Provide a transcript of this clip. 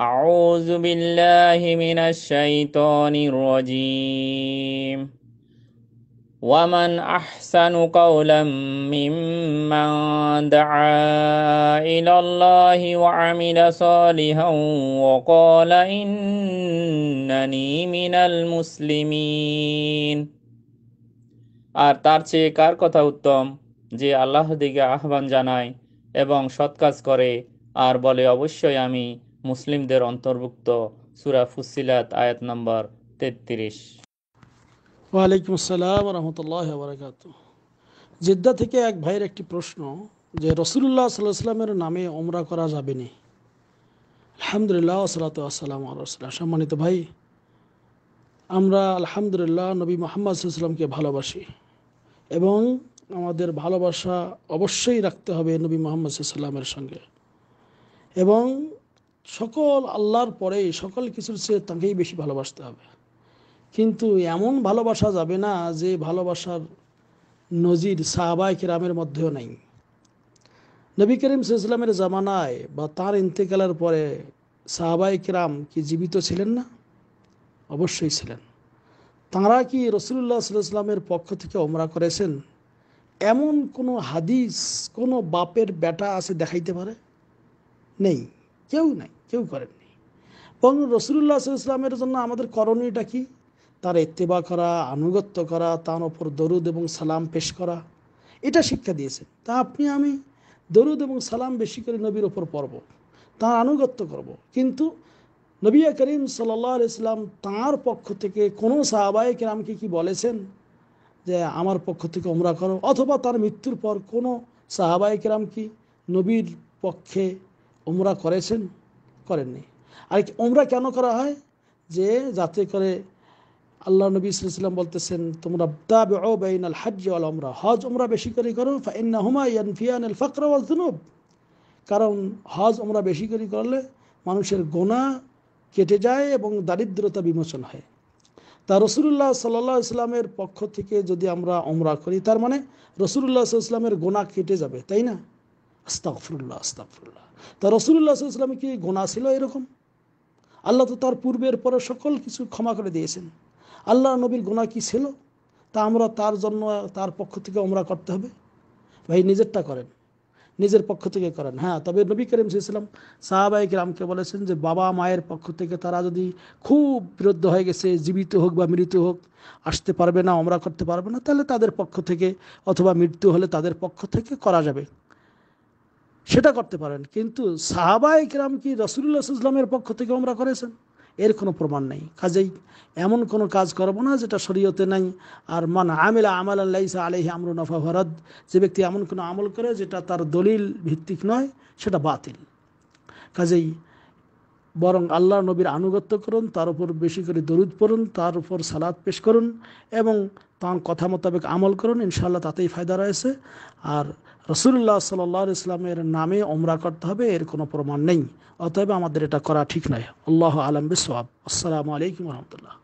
أعوذ بالله من الشيطان الرجيم ومن أحسن قولا ممن دعا إلى الله وعمل صالحا وقال إنني من المسلمين আর তার চেয়ে কার কথা উত্তম যে আল্লাহ দিকে আহ্বান জানায় এবং সৎ কাজ করে আর বলে অবশ্যই আমি মুসলিমদের অন্তর্ভুক্ত সুরা ফুসিলাত আয়াত নম্বর তেত্রিশ ওয়ালাইকুম আসসালাম রহমতুল্লাহ বরকাত জেদ্দা থেকে এক ভাইয়ের একটি প্রশ্ন যে রসুল্লাহ সাল্লামের নামে ওমরা করা যাবে না আলহামদুলিল্লাহ সালাত আসসালাম আল্লাহ সম্মানিত ভাই আমরা আলহামদুলিল্লাহ নবী মোহাম্মদ সাল্লামকে ভালোবাসি এবং আমাদের ভালোবাসা অবশ্যই রাখতে হবে নবী মোহাম্মদ সাল্লামের সঙ্গে এবং সকল আল্লাহর পরে সকল কিছুর চেয়ে তাকেই বেশি ভালোবাসতে হবে কিন্তু এমন ভালোবাসা যাবে না যে ভালোবাসার নজির সাহাবাই কিরামের মধ্যেও নেই নবী করিম সাল্লামের জামানায় বা তার ইন্তেকালের পরে সাহাবাই কিরাম কি জীবিত ছিলেন না অবশ্যই ছিলেন তাঁরা কি রসুল্লাহ সাল্লামের পক্ষ থেকে ওমরা করেছেন এমন কোনো হাদিস কোনো বাপের বেটা আছে দেখাইতে পারে নেই কেউ নাই কেউ করেননি বরং রসুল্লাহ ইসলামের জন্য আমাদের করণীয়টা কি তার এত্তেবা করা আনুগত্য করা তার ওপর দরুদ এবং সালাম পেশ করা এটা শিক্ষা দিয়েছেন তা আপনি আমি দরুদ এবং সালাম বেশি করে নবীর ওপর পড়ব তার আনুগত্য করব। কিন্তু নবিয়া করিম সাল্লাহ ইসলাম তাঁর পক্ষ থেকে কোনো সাহাবায় কেরামকে কি বলেছেন যে আমার পক্ষ থেকে ওমরা করো অথবা তার মৃত্যুর পর কোনো সাহাবায় কেরাম কি নবীর পক্ষে ওমরা করেছেন করেননি আর ওমরা কেন করা হয় যে যাতে করে আল্লাহ নবী ইসলাম বলতেছেন তোমরা দাবে ও হাজ ওমরা হজ ওমরা বেশি করে করো ফাইন্না হুমা ইয়ানফিয়ান আল জুনুব কারণ হজ ওমরা বেশি করে করলে মানুষের গোনা কেটে যায় এবং দারিদ্রতা বিমোচন হয় তা রসুল্লাহ সাল্লা ইসলামের পক্ষ থেকে যদি আমরা ওমরা করি তার মানে রসুল্লাহ ইসলামের গোনা কেটে যাবে তাই না আস্তাকফরুল্লাহ আস্তাকফরুল্লাহ তা রসুল্লাহ ইসলাম কি গোনা ছিল এরকম আল্লাহ তো তার পূর্বের পরে সকল কিছু ক্ষমা করে দিয়েছেন আল্লাহ নবীর গোনা কি ছিল তা আমরা তার জন্য তার পক্ষ থেকে ওমরা করতে হবে ভাই নিজেরটা করেন নিজের পক্ষ থেকে করেন হ্যাঁ তবে নবী করিম সাইসালাম সাহাবাহিক রামকে বলেছেন যে বাবা মায়ের পক্ষ থেকে তারা যদি খুব বিরুদ্ধ হয়ে গেছে জীবিত হোক বা মৃত হোক আসতে পারবে না আমরা করতে পারবে না তাহলে তাদের পক্ষ থেকে অথবা মৃত্যু হলে তাদের পক্ষ থেকে করা যাবে সেটা করতে পারেন কিন্তু সাহাবা ইকরাম কি রসুল্লাহ ইসলামের পক্ষ থেকে ওমরা করেছেন এর কোনো প্রমাণ নেই কাজেই এমন কোনো কাজ করবো না যেটা শরীয়তে নাই আর মান আমেলা আমাল আল্লাহ আলহি আমর নফা ভরদ যে ব্যক্তি এমন কোনো আমল করে যেটা তার দলিল ভিত্তিক নয় সেটা বাতিল কাজেই বরং আল্লাহ নবীর আনুগত্য করুন তার উপর বেশি করে দরুদ পড়ুন তার উপর সালাদ পেশ করুন এবং তাঁর কথা মোতাবেক আমল করুন ইনশাল্লাহ তাতেই ফায়দা রয়েছে আর রসুল্লাহ সাল্লাহ ইসলামের নামে ওমরা করতে হবে এর কোনো প্রমাণ নেই অতএব আমাদের এটা করা ঠিক নয় আল্লাহ আলম বিসাব আসসালামু আলাইকুম রহমতুল্লাহ